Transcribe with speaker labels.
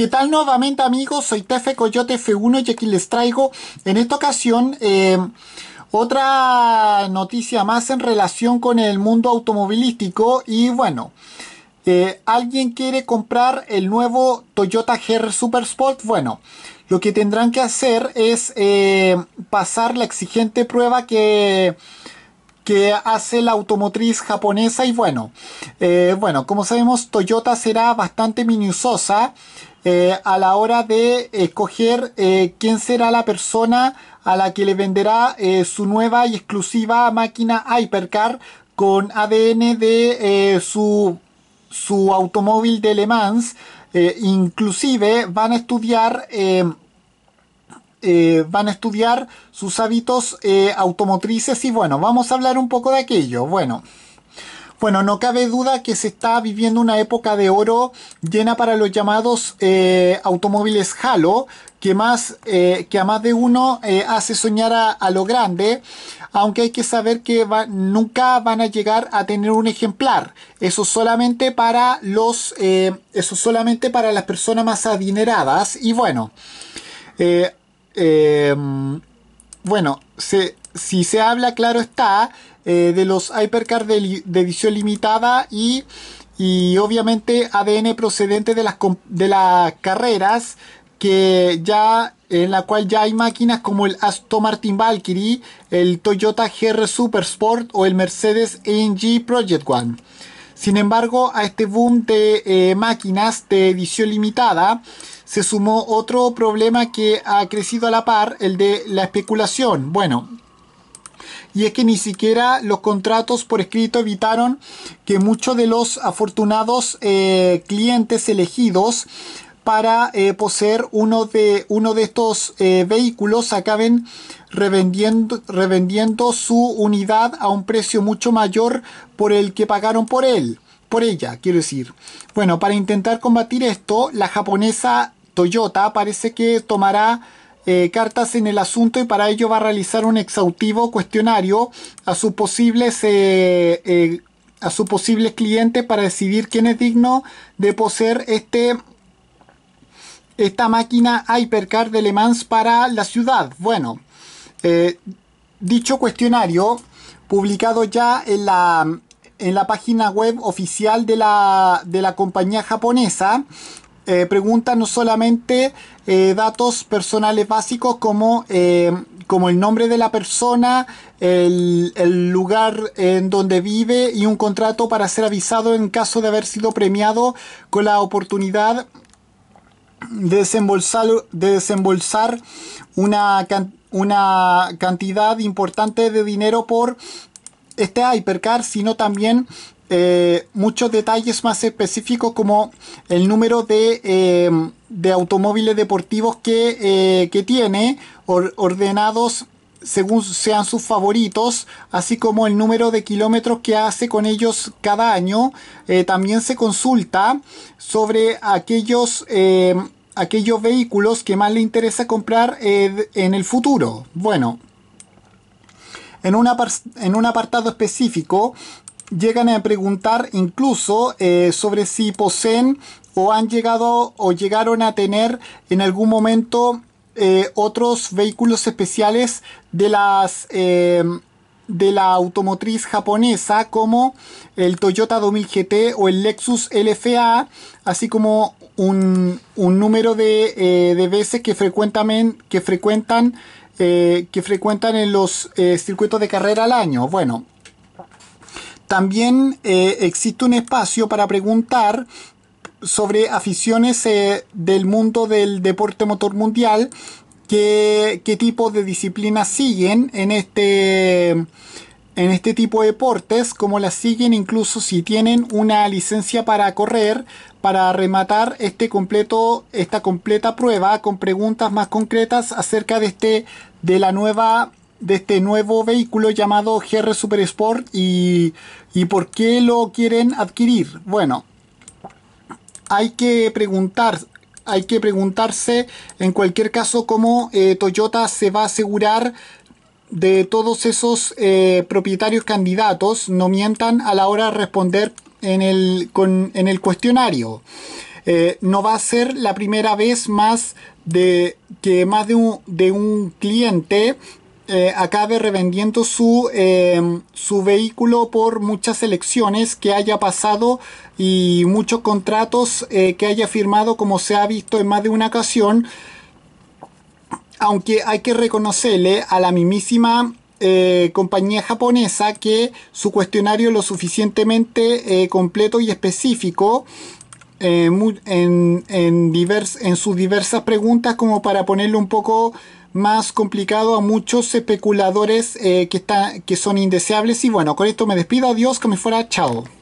Speaker 1: ¿Qué tal nuevamente amigos? Soy Tefe Coyote F1 y aquí les traigo en esta ocasión em, otra noticia más en relación con el mundo automovilístico y bueno, eh, ¿alguien quiere comprar el nuevo Toyota GR Super Bueno, lo que tendrán que hacer es em, pasar la exigente prueba que que hace la automotriz japonesa y bueno, eh, bueno, como sabemos Toyota será bastante minuciosa eh, a la hora de escoger eh, quién será la persona a la que le venderá eh, su nueva y exclusiva máquina Hypercar con ADN de su, automóvil de Le Mans. inclusive van a estudiar... van a estudiar sus hábitos automotrices y bueno, vamos a hablar un poco de aquello. Bueno, bueno, no cabe duda que se está viviendo una época de oro llena para los llamados eh, automóviles Halo, que, más, eh, que a más de uno eh, hace soñar a, lo grande, aunque hay que saber que nunca van a llegar a tener un ejemplar. Eso solamente para los, eso solamente para las personas más adineradas. Y bueno, bueno, se, si se habla, claro está, eh, de los Hypercar de, edición limitada y, obviamente ADN procedente de las, de las carreras que ya en la cual ya hay máquinas como el Aston Martin Valkyrie, el Toyota GR Super Sport o el Mercedes AMG Project One. Sin embargo, a este boom de eh, máquinas de edición limitada se sumó otro problema que ha crecido a la par, el de la especulación. Bueno, y es que ni siquiera los contratos por escrito evitaron que muchos de los afortunados eh, clientes elegidos para eh, poseer uno de, uno de estos eh, vehículos acaben revendiendo, revendiendo su unidad a un precio mucho mayor por el que pagaron por él, por ella, quiero decir. Bueno, para intentar combatir esto, la japonesa Toyota parece que tomará eh, cartas en el asunto y para ello va a realizar un exhaustivo cuestionario a sus posibles eh, eh, a sus posibles clientes para decidir quién es digno de poseer este esta máquina Hypercar de Le Mans para la ciudad. Bueno, dicho cuestionario publicado ya en la en la página web oficial de la, de la compañía japonesa eh, pregunta no solamente eh, datos personales básicos como, eh, como el nombre de la persona, el, lugar en donde vive y un contrato para ser avisado en caso de haber sido premiado con la oportunidad de desembolsar, de desembolsar una, una cantidad importante de dinero por este hypercar, sino también eh, muchos detalles más específicos como el número de, eh, automóviles deportivos que, eh, tiene, ordenados según sean sus favoritos, así como el número de kilómetros que hace con ellos cada año. también se consulta sobre aquellos, aquellos vehículos que más le interesa comprar en el futuro. Bueno, en en un apartado específico llegan a preguntar incluso eh, sobre si poseen o han llegado o llegaron a tener en algún momento eh, otros vehículos especiales de las eh, de la automotriz japonesa como el Toyota 2000 GT o el Lexus LFA, así como un, número de, veces que, frecuentan, que frecuentan, que frecuentan en los circuitos de carrera al año. Bueno, también eh, existe un espacio para preguntar sobre aficiones eh, del mundo del deporte motor mundial, qué, tipo de disciplinas siguen en este en este tipo de deportes, Cómo las siguen incluso si tienen una licencia para correr, para rematar este completo, esta completa prueba con preguntas más concretas acerca de, este, de la nueva de este nuevo vehículo llamado GR Super Sport y, por qué lo quieren adquirir. Bueno, hay que preguntar, hay que preguntarse en cualquier caso cómo eh, Toyota se va a asegurar de todos esos eh, propietarios candidatos no mientan a la hora de responder en el, cuestionario. Eh, no va a ser la primera vez más de que más de un, de un cliente eh, acabe revendiendo su, em, su vehículo por muchas elecciones que haya pasado y muchos contratos eh, que haya firmado como se ha visto en más de una ocasión. Aunque hay que reconocerle a la mismísima eh, compañía japonesa que su cuestionario es lo suficientemente completo y específico en, en, en sus diversas preguntas como para ponerle un poco más complicado a muchos especuladores eh, que, que son indeseables. Y bueno, con esto me despido. Adiós, que me fuera. Chao.